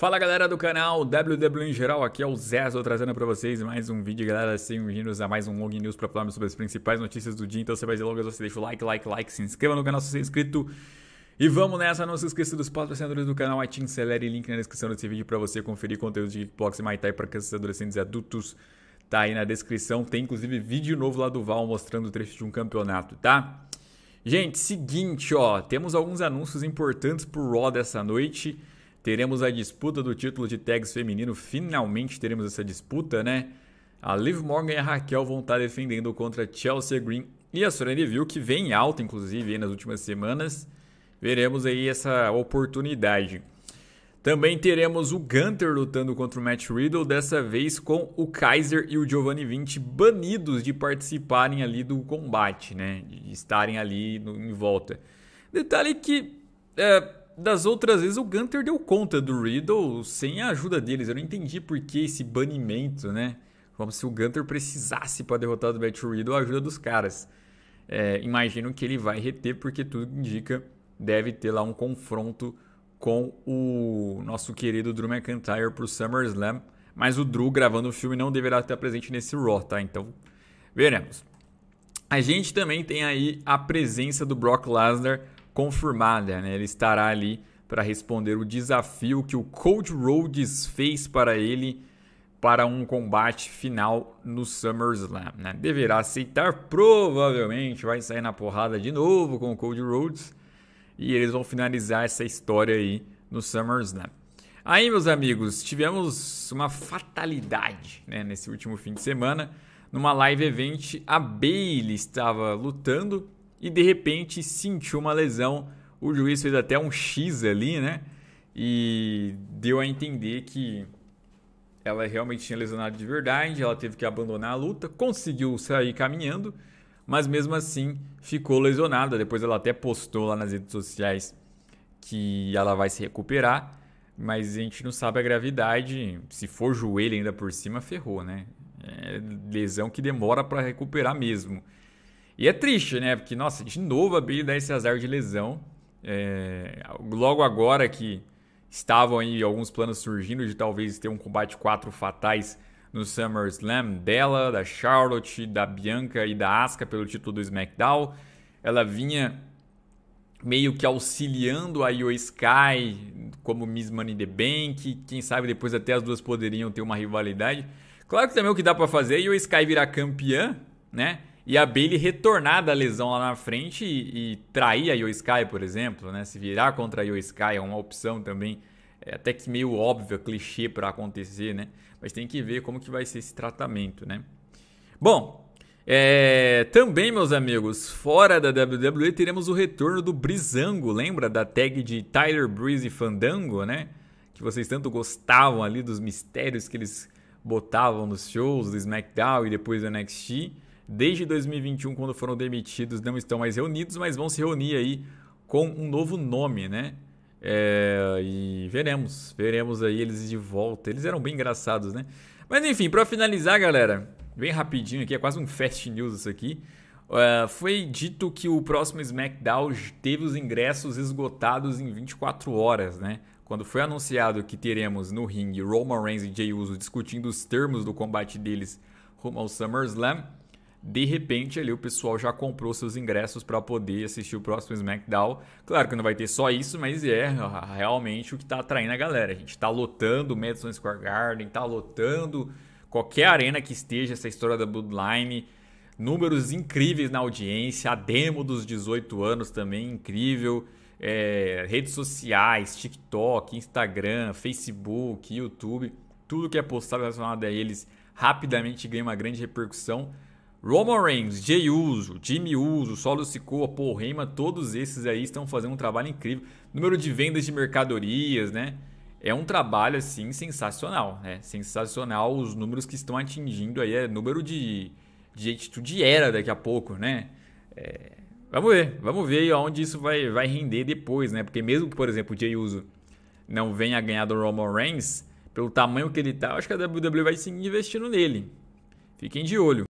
Fala galera do canal WW em geral, aqui é o estou trazendo para vocês mais um vídeo, galera. Sejam bem-vindos a mais um long News para falarmos sobre as principais notícias do dia. Então você vai dizer logo, você deixa o like, like, like, se inscreva no canal se você é inscrito. E vamos nessa, não se esqueça dos patrocinadores do canal iTunes Celere, link na descrição desse vídeo para você conferir conteúdo de Kickbox e Maitai para crianças, adolescentes e adultos. Tá aí na descrição, tem inclusive vídeo novo lá do Val mostrando o trecho de um campeonato, tá? Gente, seguinte, ó, temos alguns anúncios importantes pro Raw dessa noite teremos a disputa do título de tags feminino. Finalmente teremos essa disputa, né? A Liv Morgan e a Raquel vão estar defendendo contra Chelsea Green e a Serena Deville, que vem em alta, inclusive, nas últimas semanas. Veremos aí essa oportunidade. Também teremos o Gunter lutando contra o Matt Riddle, dessa vez com o Kaiser e o Giovanni Vinci banidos de participarem ali do combate, né? De estarem ali no, em volta. Detalhe que é, das outras vezes o Gunter deu conta do Riddle sem a ajuda deles. Eu não entendi por que esse banimento, né? Como se o Gunter precisasse para derrotar o Matt Riddle a ajuda dos caras. É, imagino que ele vai reter, porque tudo indica deve ter lá um confronto com o nosso querido Drew McIntyre pro SummerSlam. Mas o Drew gravando o filme não deverá estar presente nesse Raw, tá? Então, veremos. A gente também tem aí a presença do Brock Lesnar confirmada, né? Ele estará ali para responder o desafio que o Cold Rhodes fez para ele para um combate final no SummerSlam. Né? Deverá aceitar, provavelmente vai sair na porrada de novo com o Cold Rhodes e eles vão finalizar essa história aí no SummerSlam. Aí, meus amigos, tivemos uma fatalidade né, nesse último fim de semana. Numa live event, a Bailey estava lutando e de repente sentiu uma lesão. O juiz fez até um X ali, né? E deu a entender que ela realmente tinha lesionado de verdade, ela teve que abandonar a luta, conseguiu sair caminhando, mas mesmo assim ficou lesionada. Depois ela até postou lá nas redes sociais que ela vai se recuperar, mas a gente não sabe a gravidade. Se for joelho ainda por cima, ferrou, né? É lesão que demora para recuperar mesmo. E é triste, né? Porque, nossa, de novo a Bíblia dá esse azar de lesão. É, logo agora que estavam aí alguns planos surgindo de talvez ter um combate quatro fatais no SummerSlam dela, da Charlotte, da Bianca e da Asuka pelo título do SmackDown. Ela vinha meio que auxiliando a Io Sky como Miss Money the Bank, quem sabe depois até as duas poderiam ter uma rivalidade. Claro que também o que dá para fazer é a Io Sky virar campeã, né? e a Bailey retornar da lesão lá na frente e, e trair a Io Sky, por exemplo, né? Se virar contra a Io Sky é uma opção também, é até que meio óbvia, clichê para acontecer, né? Mas tem que ver como que vai ser esse tratamento, né? Bom, é, também, meus amigos, fora da WWE teremos o retorno do Brizango, lembra da tag de Tyler Breeze e Fandango, né? Que vocês tanto gostavam ali dos mistérios que eles botavam nos shows do SmackDown e depois do NXT desde 2021, quando foram demitidos, não estão mais reunidos, mas vão se reunir aí com um novo nome, né? É, e veremos, veremos aí eles de volta. Eles eram bem engraçados, né? Mas enfim, para finalizar, galera, bem rapidinho aqui, é quase um fast news isso aqui. É, foi dito que o próximo SmackDown teve os ingressos esgotados em 24 horas, né? Quando foi anunciado que teremos no ringue Roman Reigns e Jey Uso discutindo os termos do combate deles rumo ao SummerSlam, de repente, ali o pessoal já comprou seus ingressos para poder assistir o próximo SmackDown. Claro que não vai ter só isso, mas é realmente o que está atraindo a galera. A gente está lotando o Madison Square Garden, está lotando qualquer arena que esteja essa história da Bloodline. Números incríveis na audiência, a demo dos 18 anos também incrível. É, redes sociais, TikTok, Instagram, Facebook, YouTube, tudo que é postado relacionado a eles rapidamente ganha uma grande repercussão. Roman Reigns, Jey Uso, Jimmy Uso, Solo Sikoa, Paul Heyman, todos esses aí estão fazendo um trabalho incrível. Número de vendas de mercadorias, né? É um trabalho assim sensacional, né? Sensacional os números que estão atingindo aí, é número de de gente de era daqui a pouco, né? É, vamos ver, vamos ver aonde isso vai vai render depois, né? Porque mesmo que, por exemplo, o Jey Uso não venha ganhar do Roman Reigns, pelo tamanho que ele tá, eu acho que a WWE vai se investindo nele. Fiquem de olho.